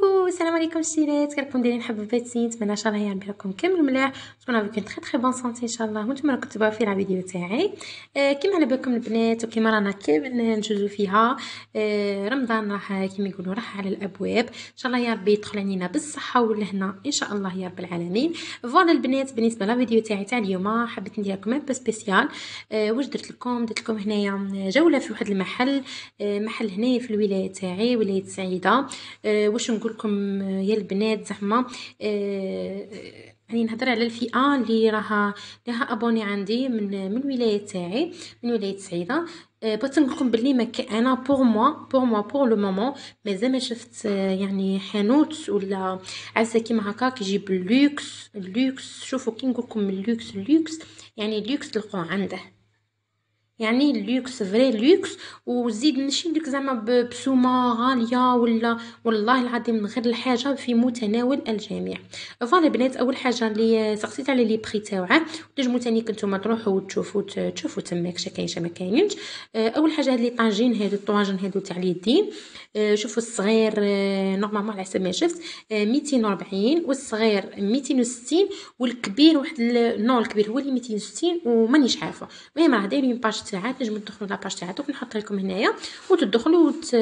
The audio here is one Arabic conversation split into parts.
كوكو السلام عليكم السيدات كنكون دايرين حبيباتي نتمنى ان شاء الله يعني راكم كامل ملاح تكونوا بكم تري تري بون سونتي ان شاء الله وانتم راكم تبعوا في الفيديو تاعي آه كيما على بالكم البنات وكيما رانا كامل نجوزو فيها آه رمضان راح كيما يقولوا راح على الابواب ان شاء الله يا ربي يدخل علينا بالصحه والهنا ان شاء الله يا رب العالمين فوالا البنات بالنسبه للفيديو تاعي تاع اليوم حبيت ندير لكم با سبيسيال آه واش درت لكم درت لكم هنايا جوله في واحد المحل آه محل هنايا في الولايه تاعي ولايه سعيده آه واش نقول نقولكم آه، يا البنات زعما راني آه، آه، نهضر على الفئه اللي راها لها ابوني عندي من من الولايه تاعي من ولايه سعيده بغيت نقولكم باللي ما انا بور موا بور موا بور لو مومون مازال ما شفت يعني حانوت ولا عسى كيما هكا كيجيب اللوكس اللوكس شوفوا كي نقولكم اللوكس اللوكس يعني اللوكس تلقوه عنده يعني لوكس فري لوكس وزيد ماشي ديك زعما بسومه غاليه ولا والله العظيم غير الحاجه في متناول الجميع فوالا بنات اول حاجه اللي سقسيت على لي بري تاعو تنجمو تاني كنتوما تروحوا وتشوفوا تشوفوا تماك شا كاين شا ما كاينش آه، اول حاجه هاد لي طاجين هادو الطواجن هادو تاع اليدين آه، شوفوا الصغير نورمالمون آه، على حسب ما شفت 240 والصغير 260 والكبير واحد نو الكبير هو اللي 260 ومانيش عارفه المهم راه دايرين باش تاعها تنجموا تدخلوا لاباج تاعها دوك نحط لكم هنايا وتدخلوا وت...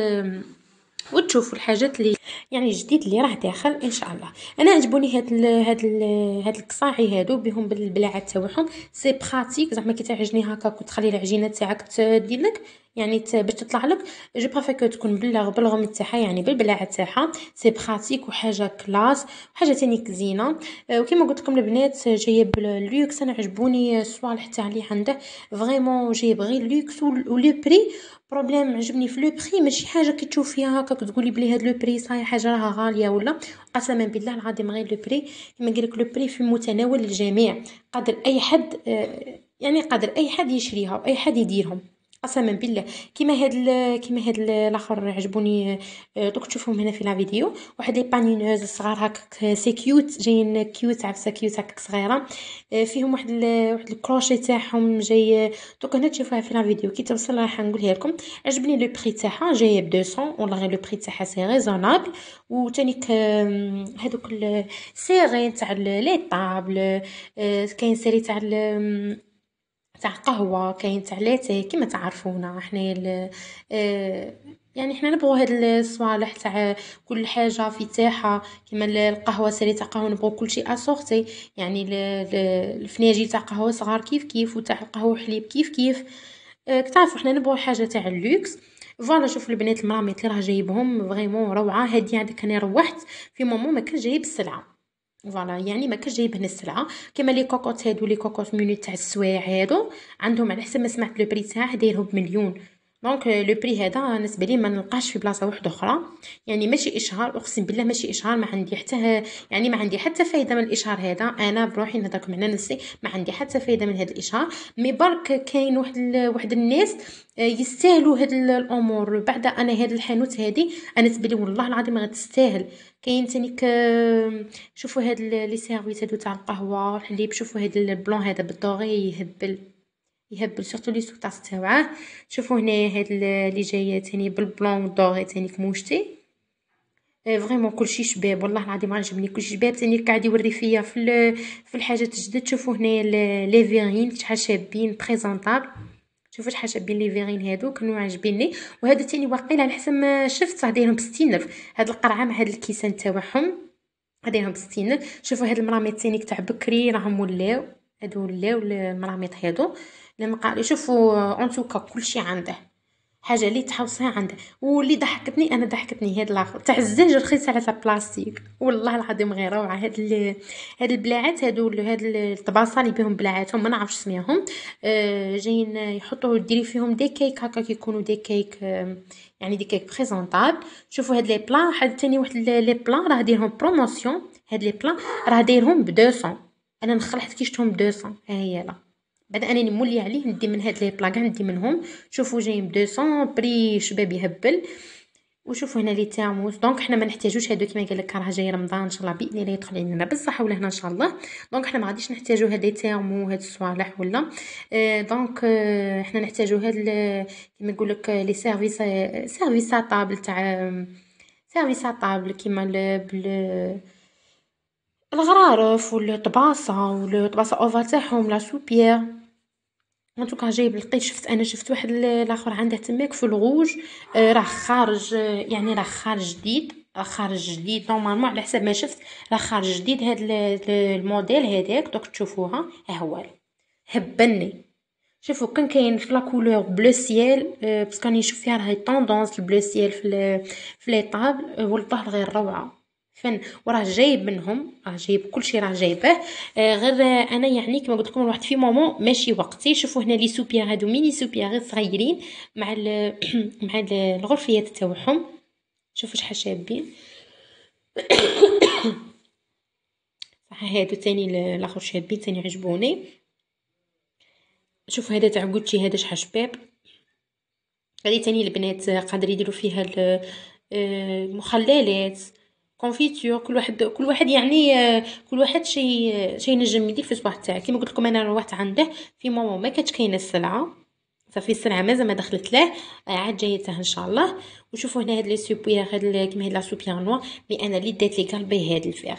وتشوفوا الحاجات اللي يعني الجديد اللي راه داخل ان شاء الله انا عجبوني هاد ال هاد ال هاد القصاعي هادو بهم بالبلاعه تاعهم سي براتيك زعما كي تعجني هكا وتخلي العجينه تاعك تدير لك يعني باش تطلع لك جو بريفير كو تكون بلا بالغم تاعها يعني بالبلاعه تاعها سي براتيك وحاجه كلاس وحاجه ثاني زينه آه، وكيما قلت لكم البنات جايب اللوكس انا عجبوني الصوالح تاع اللي عنده فريمون جايب غير اللوكس ولو بري بروبليم عجبني في لو بري ماشي حاجه كي تشوف فيها هكاك تقولي بلي هاد لو بري صاي حاجه راها غاليه ولا قسما بالله العظيم غير لو بري كيما قال لك لو بري في متناول الجميع قادر اي حد آه، يعني قادر اي حد يشريها واي حد يديرهم قسما بالله كيما هاد كيما هاد الاخر عجبوني آه، دوك تشوفهم هنا في لا فيديو واحد لي بانينوز صغار هكاك آه، سي كيوت جايين كيوت عفسه كيوت هكاك صغيره آه، فيهم واحد واحد الكروشي تاعهم جاي دوك هنا تشوفوها في لا فيديو كي توصل راح نقولها لكم عجبني لو بري تاعها جايه ب 200 والله غير لو بري تاعها سي ريزونابل وثاني هذوك السيغين تاع لي طابل كاين سيري تاع تاع قهوه كاين تاع لاتيه كيما تعرفونا حنايا آه، يعني حنا نبغوا هاد الصوالح تاع كل حاجه في تاعها كيما القهوه سري تاع قهوه نبغوا كل شيء اسورتي يعني الفناجي تاع قهوه صغار كيف كيف وتاع القهوه حليب كيف كيف آه، كتعرفوا حنا نبغوا حاجه تاع اللوكس فوالا شوف البنات المرامي اللي راه جايبهم فريمون روعه هادي عندك انا روحت في مومون ما كان جايب السلعه فوالا يعني ما كاش هنا السلعه كما لي كوكوت هادو لي كوكوت مينوت تاع السوايع هادو عندهم على حسب ما سمعت لو بري تاعها دايرهم بمليون دونك لو بري هذا بالنسبه لي ما نلقاش في بلاصه واحده اخرى يعني ماشي اشهار اقسم بالله ماشي اشهار ما عندي حتى يعني ما عندي حتى فايده من الاشهار هذا انا بروحي نهضركم هنا نفسي ما عندي حتى فايده من هذا الاشهار مي برك كاين واحد واحد الناس آه، يستاهلوا هاد الامور بعد انا هاد الحانوت هادي انا تبلي والله العظيم غتستاهل كاين تانيك شوفوا هاد لي سيرفيس هادو تاع القهوه والحليب شوفوا هاد البلون هذا بالدوغي يهبل يهبل سورتو لي سوطات تاوعه شوفوا هنايا هاد اللي جايه تاني بالبلون دوغي تاني كموشتي فريمون آه، كلشي شباب والله العظيم عجبني كلشي شباب تاني قاعد يوري فيا في في الحاجات الجدد شوفوا هنايا لي فيرين شحال شابين بريزونطابل شوفوا شحال شابين لي فيغين هادو كانوا عاجبيني وهادو تاني واقيلا على حسب ما شفت صح دايرهم ب الف هاد القرعه مع هاد الكيسان تاعهم دايرهم ب الف شوفوا هاد المرامي تانيك تاع بكري راهم ولاو هادو ولاو راهم يتحيضوا لما شوفوا اون توكا كلشي عنده حاجه اللي تحوصها عنده واللي ضحكتني انا ضحكتني هاد لاخر تاع الزنج رخيص على تاع بلاستيك والله العظيم غير روعه هاد ال... هاد البلاعات هادو هاد الطباصه اللي بهم بلاعاتهم ما نعرفش سميهم آه جايين يحطوه ديري فيهم دي كيك هكا كيكونوا دي كيك آه، يعني دي كيك بريزونطابل شوفوا هاد لي بلا حد ثاني واحد لي بلا راه دايرهم بروموسيون هاد لي بلا راه دايرهم ب 200 انا مخر كي كيشتهم 200 ها هي لا بعد انا موليه عليه ندي من هاد لي بلاك ندي منهم شوفوا جايين 200 بري شباب يهبل وشوفوا هنا لي تاموس دونك حنا ما نحتاجوش هادو كيما قال لك راه جاي رمضان ان شاء الله باذن الله يدخل علينا بالصحه ولا هنا ان شاء الله دونك حنا ما غاديش نحتاجو هاد لي تامو هاد الصوالح ولا آه، دونك آه، حنا نحتاجو هاد كيما نقول لك آه، لي سيرفيس سيرفيس طابل تاع سيرفيس طابل كيما بال الغرارف والطباصة والطباصة اوفا تاعهم لا سوبيير توكا جايب لقيت شفت انا شفت واحد لاخر عنده تماك في الغوج آه، راه خارج آه، يعني راه خارج جديد راه خارج جديد نورمالمون على حسب ما شفت راه خارج جديد هاد الموديل هذاك دوك تشوفوها ها هو هبلني شوفوا كان كاين في لا كولور بلو سيال آه، باسكو راني نشوف فيها راهي طوندونس البلو سيال في في لي طابل والله غير روعه فن وراه جايب منهم راه جايب كلشي راه جايبه آه غير انا يعني كما قلت لكم واحد في مومون ماشي وقتي شوفوا هنا لي سوبيا هادو ميني سوبيا غير صغيرين مع ال مع الغرفيات تاعهم شوفوا شحال شابين صح هادو تاني الاخر شابين تاني عجبوني شوفوا هذا تاع غوتشي هذا شحال شباب هذه تاني البنات قادر يديروا فيها آه، المخللات كونفيتور كل واحد كل واحد يعني آه، كل واحد شي آه، شي نجم يدير في صباح تاعه كيما قلت لكم انا روحت عنده في ماما ما كانت كاينه السلعه صافي السلعه مازال ما دخلت له آه، عاد جايته ان شاء الله وشوفوا هنا هاد لي سوبيا هاد كيما هاد لا سوبيا نوا مي انا اللي دات لي قلبي هاد الفيغ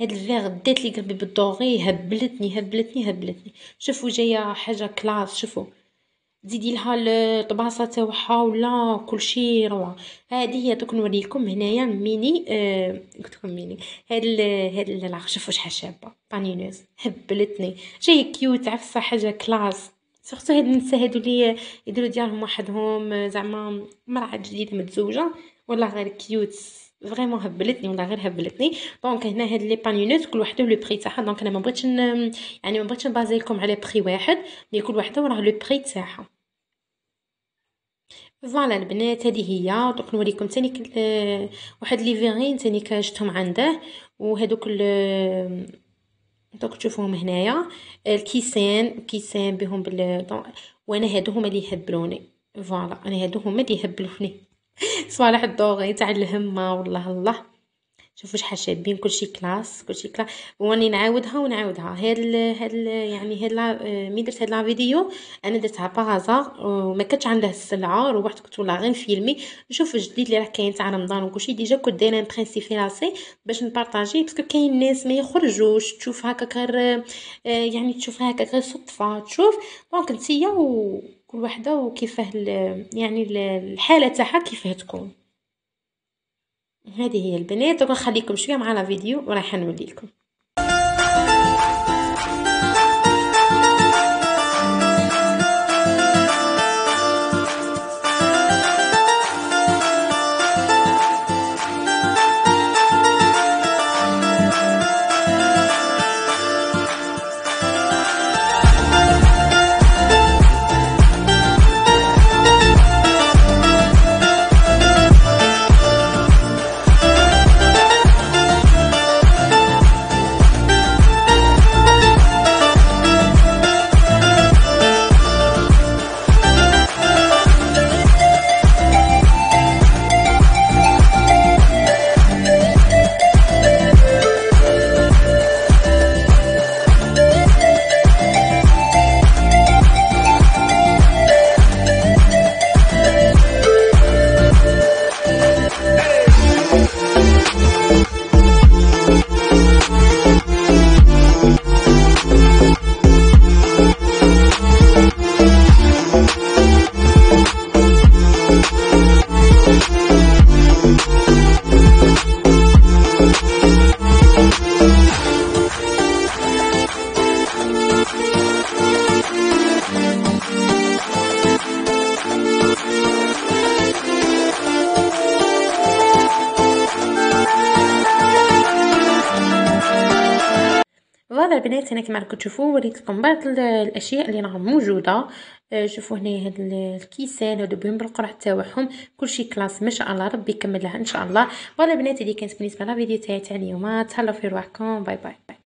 هاد الفيغ دات لي قلبي بالدوغي هبلتني هبلتني هبلتني شوفوا جايه حاجه كلاس شوفوا تزيدي لها الطباسه تاعها ولا كلشي روعه هذه هي دوك نوريكم هنايا ميني آه قلت لكم ميني هاد ال هاد شوفوا شحال شابه بانينوز هبلتني جاي كيوت عفسه حاجه كلاس سورتو هاد النساء هادو لي يديروا ديالهم وحدهم آه، زعما مرأة جديده متزوجه والله غير كيوت فريمون هبلتني والله غير هبلتني دونك هنا هاد لي بانينوز كل وحده لو بري تاعها دونك انا ما بغيتش يعني ما بغيتش نبازي لكم على بري واحد مي كل وحده وراه لو بري تاعها فوالا البنات هذه هي دوك نوريكم ثاني آه، واحد لي فيغين ثاني كاجتهم عنده وهذوك دوك آه، تشوفوهم هنايا الكيسان كيسان بهم بال وانا هادو هما اللي يهبلوني فوالا انا هادو هما اللي يهبلوني صالح الدوغي تاع الهمه والله الله شوفوا شحال شابين كلشي كلاس كلشي كلاس واني نعاودها ونعاودها هاد ال هاد ال يعني هاد لا مي درت هاد لا فيديو انا درتها باغازار وما كانتش عندها السلعه روحت كنت ولا غير نفيلمي نشوف الجديد اللي راه كاين تاع رمضان وكلشي ديجا كنت دايره برينسي في راسي باش نبارطاجي باسكو كاين ناس ما يخرجوش تشوف هكا غير آه، يعني تشوف هكا غير صدفه تشوف دونك نتيا وكل وحده وكيفاه يعني الحاله تاعها كيفاه تكون هذه هي البنات دونك نخليكم شويه لا فيديو ورايحه نولي لكم فوالا البنات هنا كما راكم تشوفوا وريتكم بعض الاشياء اللي راهم موجوده آه، شوفوا هنا هاد الكيسان هادو بهم بالقرع تاعهم كلشي كلاس ما شاء الله ربي يكملها ان شاء الله فوالا بنات هذه كانت بالنسبه لفيديو تاعي تاع اليوم تهلاو في رواحكم باي باي, باي.